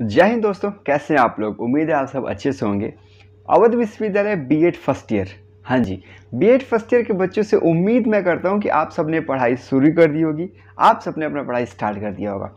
जय हिंद दोस्तों कैसे हैं आप लोग उम्मीद है आप सब अच्छे से होंगे अवध विश्वविद्यालय बी एड फर्स्ट ईयर हाँ जी बी एड फर्स्ट ईयर के बच्चों से उम्मीद मैं करता हूँ कि आप सबने पढ़ाई शुरू कर दी होगी आप सबने अपना पढ़ाई स्टार्ट कर दिया होगा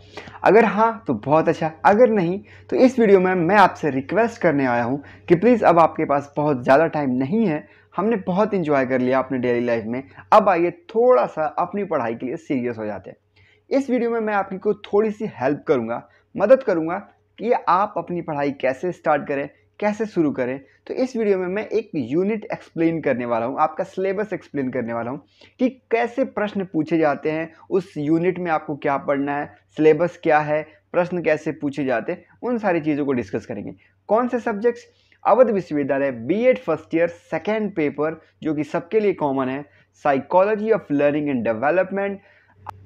अगर हाँ तो बहुत अच्छा अगर नहीं तो इस वीडियो में मैं आपसे रिक्वेस्ट करने आया हूँ कि प्लीज़ अब आपके पास बहुत ज़्यादा टाइम नहीं है हमने बहुत इन्जॉय कर लिया अपने डेली लाइफ में अब आइए थोड़ा सा अपनी पढ़ाई के लिए सीरियस हो जाते हैं इस वीडियो में मैं आपकी को थोड़ी सी हेल्प करूँगा मदद करूँगा कि आप अपनी पढ़ाई कैसे स्टार्ट करें कैसे शुरू करें तो इस वीडियो में मैं एक यूनिट एक्सप्लेन करने वाला हूँ आपका सिलेबस एक्सप्लेन करने वाला हूँ कि कैसे प्रश्न पूछे जाते हैं उस यूनिट में आपको क्या पढ़ना है सिलेबस क्या है प्रश्न कैसे पूछे जाते हैं उन सारी चीज़ों को डिस्कस करेंगे कौन से सब्जेक्ट्स अवध विश्वविद्यालय B Ed first year second paper जो कि सबके लिए कॉमन है psychology of learning and development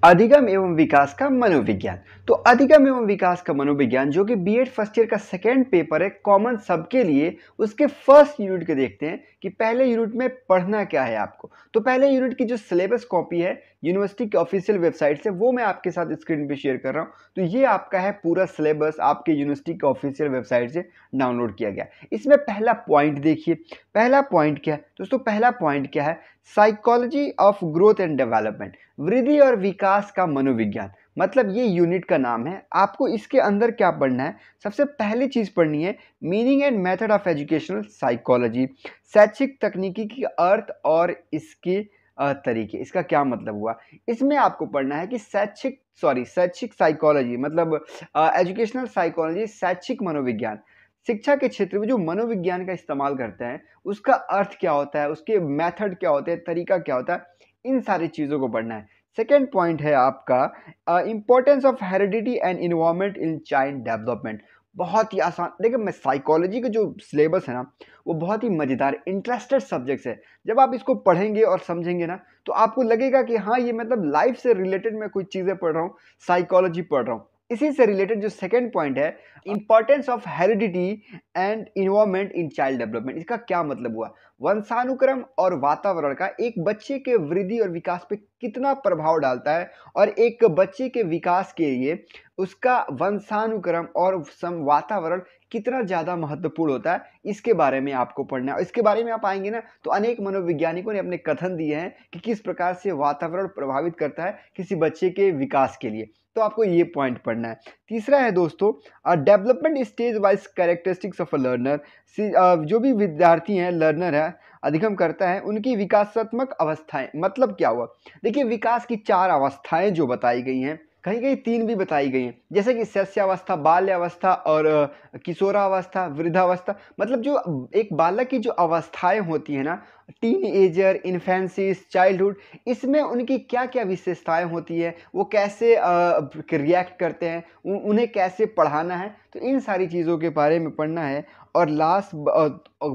अधिगम एवं विकास का मनोविज्ञान तो अधिगम एवं विकास का मनोविज्ञान जो कि बीएड फर्स्ट ईयर का सेकेंड पेपर है कॉमन सब के लिए उसके फर्स्ट यूनिट के देखते हैं कि पहले यूनिट में पढ़ना क्या है आपको तो पहले यूनिट की जो सिलेबस कॉपी है यूनिवर्सिटी के ऑफिशियल वेबसाइट से वो मैं आपके साथ स्क्रीन पे शेयर कर रहा हूँ तो ये आपका है पूरा सिलेबस आपके यूनिवर्सिटी के ऑफिशियल वेबसाइट से डाउनलोड किया गया इसमें पहला पॉइंट देखिए पहला पॉइंट क्या है दोस्तों पहला पॉइंट क्या है psychology of growth and development वृद्धि और विकास का मनोविज्ञान मतलब ये यूनिट का नाम है आपको इसके अंदर क्या पढ़ना है सबसे पहली चीज़ पढ़नी है meaning and method of educational psychology शैक्षिक तकनीकी की अर्थ और इसकी तरीके इसका क्या मतलब हुआ इसमें आपको पढ़ना है कि शैक्षिक सॉरी शैक्षिक साइकोलॉजी मतलब एजुकेशनल साइकोलॉजी शैक्षिक मनोविज्ञान शिक्षा के क्षेत्र में जो मनोविज्ञान का इस्तेमाल करते हैं उसका अर्थ क्या होता है उसके मेथड क्या होते हैं तरीका क्या होता है इन सारी चीज़ों को पढ़ना है सेकेंड पॉइंट है आपका importance of heredity and environment in child development बहुत ही आसान देखिए मैं साइकोलॉजी का जो सिलेबस है ना वो बहुत ही मज़ेदार इंटरेस्टेड सब्जेक्ट्स है जब आप इसको पढ़ेंगे और समझेंगे ना तो आपको लगेगा कि हाँ ये मतलब लाइफ से रिलेटेड मैं कुछ चीज़ें पढ़ रहा हूँ साइकोलॉजी पढ़ रहा हूँ इसी से रिलेटेड जो सेकेंड पॉइंट है importance of heredity and environment in child development इसका क्या मतलब हुआ वंशानुक्रम और वातावरण का एक बच्चे के वृद्धि और विकास पे कितना प्रभाव डालता है और एक बच्चे के विकास के लिए उसका वंशानुक्रम और वातावरण कितना ज़्यादा महत्वपूर्ण होता है इसके बारे में आपको पढ़ना है इसके बारे में आप आएंगे ना तो अनेक मनोवैज्ञानिकों ने अपने कथन दिए हैं कि किस प्रकार से वातावरण प्रभावित करता है किसी बच्चे के विकास के लिए तो आपको ये पॉइंट पढ़ना है तीसरा है दोस्तों development stage wise characteristics of a learner जो भी विद्यार्थी हैं लर्नर है अधिगम करता है उनकी विकासात्मक अवस्थाएं मतलब क्या हुआ देखिए विकास की चार अवस्थाएं जो बताई गई हैं कहीं कहीं तीन भी बताई गई हैं जैसे कि शस्यावस्था बाल्यावस्था और किशोरावस्था वृद्धावस्था मतलब जो एक बालक की जो अवस्थाएं होती है ना टीन एजर इन्फेंसिस चाइल्डहुड इसमें उनकी क्या क्या विशेषताएं होती है वो कैसे रिएक्ट करते हैं उन्हें कैसे पढ़ाना है तो इन सारी चीज़ों के बारे में पढ़ना है और लास्ट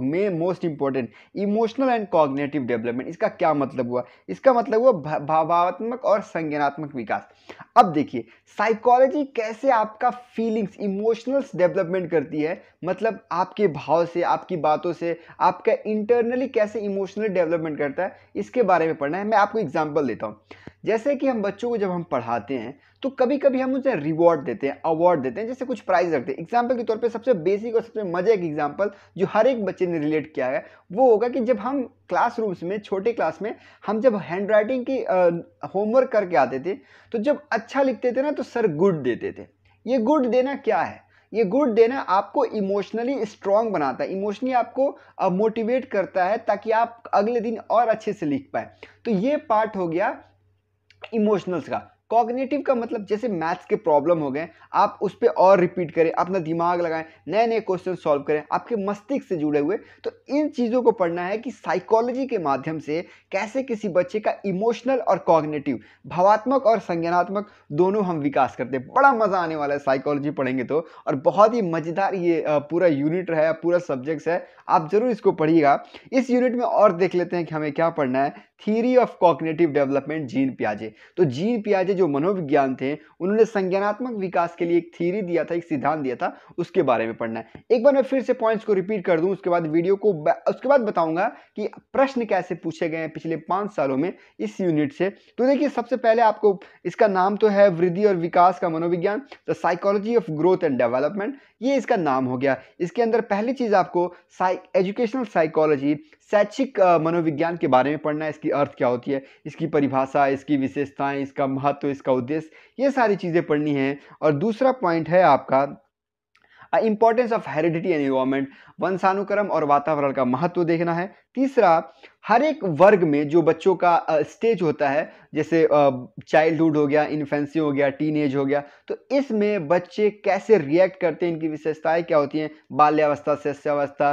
में most important emotional and cognitive development इसका क्या मतलब हुआ इसका मतलब हुआ भावात्मक और संज्ञानात्मक विकास अब देखिए साइकोलॉजी कैसे आपका फीलिंग्स इमोशनल्स डेवलपमेंट करती है मतलब आपके भाव से आपकी बातों से आपका इंटरनली कैसे इमो इमोशनल डेवलपमेंट करता है इसके बारे में पढ़ना है मैं आपको एग्जाम्पल देता हूँ जैसे कि हम बच्चों को जब हम पढ़ाते हैं तो कभी कभी हम उसे रिवॉर्ड देते हैं अवार्ड देते हैं जैसे कुछ प्राइज रखते हैं एग्जाम्पल के तौर पे सबसे बेसिक और सबसे मजे एक एग्जाम्पल जो हर एक बच्चे ने रिलेट किया है वो होगा कि जब हम क्लासरूम्स में छोटे क्लास में हम जब हैंड राइटिंग की होमवर्क करके आते थे तो जब अच्छा लिखते थे ना तो सर गुड देते थे ये गुड देना क्या है ये गुड देना आपको इमोशनली स्ट्रांग बनाता है इमोशनली आपको मोटिवेट करता है ताकि आप अगले दिन और अच्छे से लिख पाए तो ये पार्ट हो गया इमोशनल्स का कॉग्नेटिव का मतलब जैसे मैथ्स के प्रॉब्लम हो गए आप उस पर और रिपीट करें अपना दिमाग लगाएं नए नए क्वेश्चन सॉल्व करें आपके मस्तिष्क से जुड़े हुए तो इन चीज़ों को पढ़ना है कि साइकोलॉजी के माध्यम से कैसे किसी बच्चे का इमोशनल और कॉग्नेटिव भावात्मक और संज्ञानात्मक दोनों हम विकास करते हैं बड़ा मज़ा आने वाला है साइकोलॉजी पढ़ेंगे तो और बहुत ही मज़ेदार ये पूरा यूनिट है पूरा सब्जेक्ट्स है आप ज़रूर इसको पढ़िएगा इस यूनिट में और देख लेते हैं कि हमें क्या पढ़ना है theory of cognitive development Jean पियाजे तो जीन पियाजे जो मनोविज्ञान थे उन्होंने संज्ञानात्मक विकास के लिए एक थीरी दिया था एक सिद्धांत दिया था उसके बारे में पढ़ना है एक बार मैं फिर से पॉइंट्स को रिपीट कर दूं उसके बाद वीडियो को उसके बाद बताऊंगा कि प्रश्न कैसे पूछे गए हैं पिछले पाँच सालों में इस यूनिट से तो देखिए सबसे पहले आपको इसका नाम तो है वृद्धि और विकास का मनोविज्ञान the psychology of growth and development ये इसका नाम हो गया इसके अंदर पहली चीज़ आपको एजुकेशनल साइकोलॉजी शैक्षिक मनोविज्ञान के बारे में पढ़ना है इसकी अर्थ क्या होती है इसकी परिभाषा इसकी विशेषताएं इसका महत्व इसका उद्देश्य ये सारी चीज़ें पढ़नी है और दूसरा पॉइंट है आपका importance of heredity and environment वंशानुक्रम और वातावरण का महत्व देखना है तीसरा हर एक वर्ग में जो बच्चों का स्टेज होता है जैसे चाइल्डहुड हो गया इन्फेंसी हो गया टीन हो गया तो इसमें बच्चे कैसे रिएक्ट करते हैं इनकी विशेषताएं क्या होती हैं बाल्यावस्था शैश्यावस्था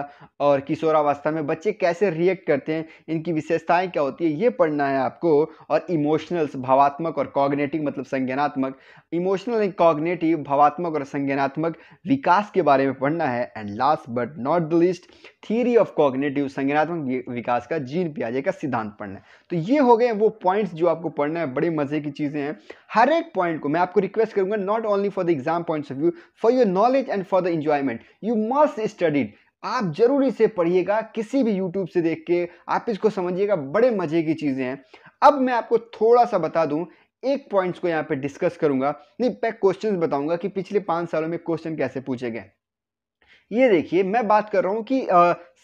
और किशोरावस्था में बच्चे कैसे रिएक्ट करते हैं इनकी विशेषताएं क्या होती है ये पढ़ना है आपको और इमोशनल्स भावात्मक और कॉग्नेटिव मतलब संज्ञानात्मक इमोशनल एंड कॉग्नेटिव भावात्मक और संज्ञानात्मक विकास के बारे में पढ़ना है and last but not the list theory of cognitive संज्ञानात्मक विकास का जीन पियाजे का सिद्धांत पढ़ना है तो ये हो गए वो पॉइंट्स जो आपको पढ़ना है बड़े मज़े की चीज़ें हैं हर एक पॉइंट को मैं आपको रिक्वेस्ट करूंगा not only for the exam points of view for your knowledge and for the enjoyment you must studied आप जरूरी से पढ़िएगा किसी भी यूट्यूब से देख के आप इसको समझिएगा बड़े मज़े की चीज़ें हैं अब मैं आपको थोड़ा सा बता दूं एक पॉइंट्स को यहाँ पे डिस्कस करूंगा नहीं पैक क्वेश्चंस बताऊंगा कि पिछले पांच सालों में क्वेश्चन कैसे पूछे गए ये देखिए मैं बात कर रहा हूँ कि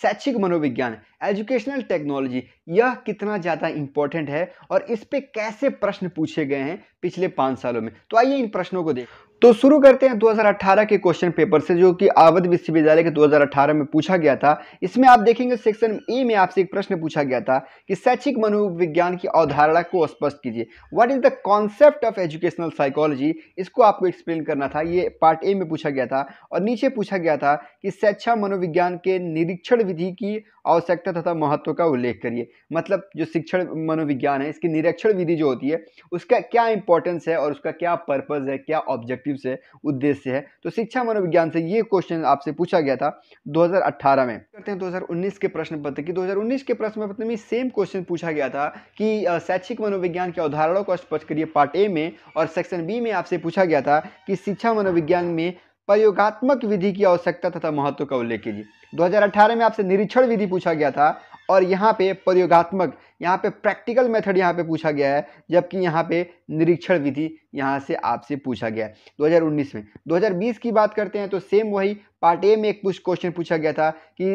शैक्षिक मनोविज्ञान एजुकेशनल टेक्नोलॉजी यह कितना ज़्यादा इंपॉर्टेंट है और इस पर कैसे प्रश्न पूछे गए हैं पिछले पाँच सालों में तो आइए इन प्रश्नों को देख तो शुरू करते हैं 2018 के क्वेश्चन पेपर से जो कि आवध विश्वविद्यालय के 2018 में पूछा गया था इसमें आप देखेंगे सेक्शन ई में आपसे एक प्रश्न पूछा गया था कि शैक्षिक मनोविज्ञान की अवधारणा को स्पष्ट कीजिए what is the concept of educational psychology इसको आपको एक्सप्लेन करना था ये पार्ट ए में पूछा गया था और नीचे पूछा गया था कि शैक्षा मनोविज्ञान के निरीक्षण विधि की आवश्यकता तथा महत्व का उल्लेख करिए मतलब जो शिक्षण मनोविज्ञान है इसकी निरीक्षण विधि जो होती है उसका क्या इंपॉर्टेंस है और उसका क्या पर्पज है क्या ऑब्जेक्टिव ऑब्जेक्टिव से उद्देश्य है तो शिक्षा मनोविज्ञान से ये क्वेश्चन आपसे पूछा गया था 2018 में करते हैं 2019 के प्रश्न पत्र की 2019 के प्रश्न पत्र में सेम क्वेश्चन पूछा गया था कि शैक्षिक मनोविज्ञान के उदाहरणों को स्पष्ट करिए पार्ट ए में और सेक्शन बी में आपसे पूछा गया था कि शिक्षा मनोविज्ञान में प्रयोगात्मक विधि की आवश्यकता तथा महत्व का उल्लेख कीजिए 2018 में आपसे निरीक्षण विधि पूछा गया था और यहाँ पे प्रयोगात्मक यहाँ पे प्रैक्टिकल मेथड यहाँ पे पूछा गया है जबकि यहाँ पे निरीक्षण विधि यहाँ से आपसे पूछा गया है 2019 में 2020 की बात करते हैं तो सेम वही पार्ट ए में एक कुछ क्वेश्चन पूछा गया था कि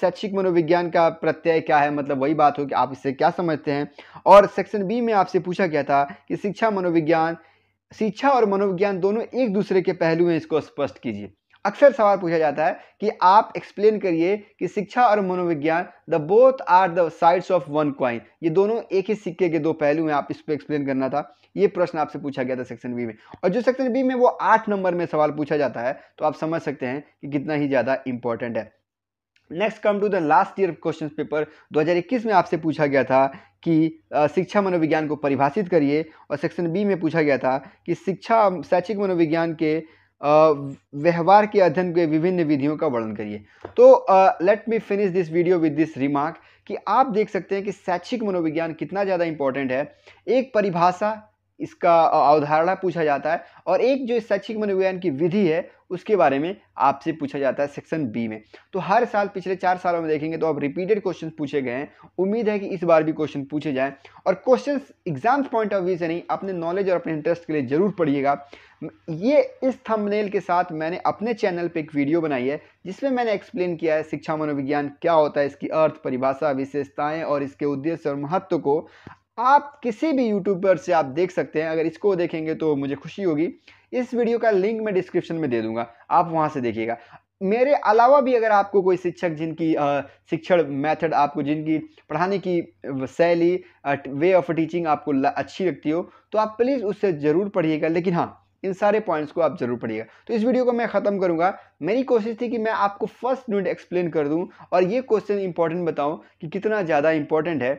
शैक्षिक मनोविज्ञान का प्रत्यय क्या है मतलब वही बात हो कि आप इससे क्या समझते हैं और सेक्शन बी में आपसे पूछा गया था कि शिक्षा मनोविज्ञान शिक्षा और मनोविज्ञान दोनों एक दूसरे के पहलू हैं इसको स्पष्ट कीजिए अक्सर सवाल पूछा जाता है कि आप एक्सप्लेन करिए कि शिक्षा और मनोविज्ञान the both are the sides of one coin ये दोनों एक ही सिक्के के दो पहलू हैं आप इस पर एक्सप्लेन करना था ये प्रश्न आपसे पूछा गया था सेक्शन बी में और जो सेक्शन बी में वो आठ नंबर में सवाल पूछा जाता है तो आप समझ सकते हैं कि कितना ही ज़्यादा इंपॉर्टेंट है next come to the last year question paper 2021 में आपसे पूछा गया था कि शिक्षा मनोविज्ञान को परिभाषित करिए और सेक्शन बी में पूछा गया था कि शिक्षा शैक्षिक मनोविज्ञान के व्यवहार के अध्ययन के विभिन्न विधियों का वर्णन करिए तो let me finish this video with this remark कि आप देख सकते हैं कि शैक्षिक मनोविज्ञान कितना ज़्यादा इंपॉर्टेंट है एक परिभाषा इसका अवधारणा पूछा जाता है और एक जो शैक्षिक मनोविज्ञान की विधि है उसके बारे में आपसे पूछा जाता है सेक्शन बी में तो हर साल पिछले चार सालों में देखेंगे तो आप रिपीटेड क्वेश्चन पूछे गए हैं उम्मीद है कि इस बार भी क्वेश्चन पूछे जाएँ और question exam point of view से नहीं अपने नॉलेज और अपने इंटरेस्ट के लिए ज़रूर पढ़िएगा ये इस थंबनेल के साथ मैंने अपने चैनल पे एक वीडियो बनाई है जिसमें मैंने एक्सप्लेन किया है शिक्षा मनोविज्ञान क्या होता है इसकी अर्थ परिभाषा विशेषताएं और इसके उद्देश्य और महत्व को आप किसी भी यूट्यूब पर से आप देख सकते हैं अगर इसको देखेंगे तो मुझे खुशी होगी इस वीडियो का लिंक मैं डिस्क्रिप्शन में दे दूंगा आप वहाँ से देखिएगा मेरे अलावा भी अगर आपको कोई शिक्षक जिनकी शिक्षण मेथड आपको जिनकी पढ़ाने की शैली वे ऑफ टीचिंग आपको अच्छी लगती हो तो आप प्लीज़ उससे ज़रूर पढ़िएगा लेकिन हाँ इन सारे पॉइंट्स को आप जरूर पढ़िएगा तो इस वीडियो को मैं ख़त्म करूंगा मेरी कोशिश थी कि मैं आपको फर्स्ट यूनिट एक्सप्लेन कर दूं और ये क्वेश्चन इंपॉर्टेंट बताऊं कि कितना ज़्यादा इंपॉर्टेंट है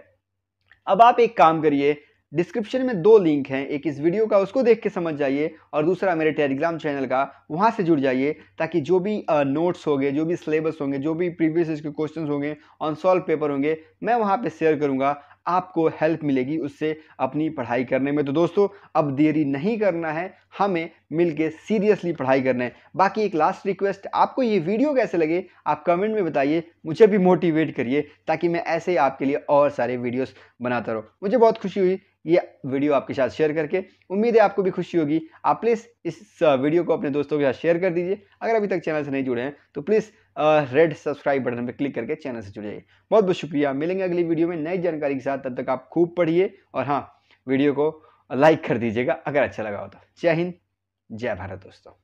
अब आप एक काम करिए डिस्क्रिप्शन में दो लिंक हैं एक इस वीडियो का उसको देख के समझ जाइए और दूसरा मेरे टेलीग्राम चैनल का वहाँ से जुड़ जाइए ताकि जो भी नोट्स होंगे जो भी सिलेबस होंगे जो भी प्रीवियस के क्वेश्चन होंगे ऑन सॉल्व पेपर होंगे मैं वहाँ पर शेयर करूँगा आपको हेल्प मिलेगी उससे अपनी पढ़ाई करने में तो दोस्तों अब देरी नहीं करना है हमें मिलके सीरियसली पढ़ाई करना है बाकी एक लास्ट रिक्वेस्ट आपको ये वीडियो कैसे लगे आप कमेंट में बताइए मुझे भी मोटिवेट करिए ताकि मैं ऐसे ही आपके लिए और सारे वीडियोस बनाता रहूँ मुझे बहुत खुशी हुई ये वीडियो आपके साथ शेयर करके उम्मीद है आपको भी खुशी होगी आप प्लीज़ इस वीडियो को अपने दोस्तों के साथ शेयर कर दीजिए अगर अभी तक चैनल से नहीं जुड़े हैं तो प्लीज़ रेड सब्सक्राइब बटन पर क्लिक करके चैनल से जुड़ जाइए बहुत बहुत शुक्रिया मिलेंगे अगली वीडियो में नई जानकारी के साथ तब तक आप खूब पढ़िए और हाँ वीडियो को लाइक कर दीजिएगा अगर अच्छा लगा हो तो जय हिंद जय भारत दोस्तों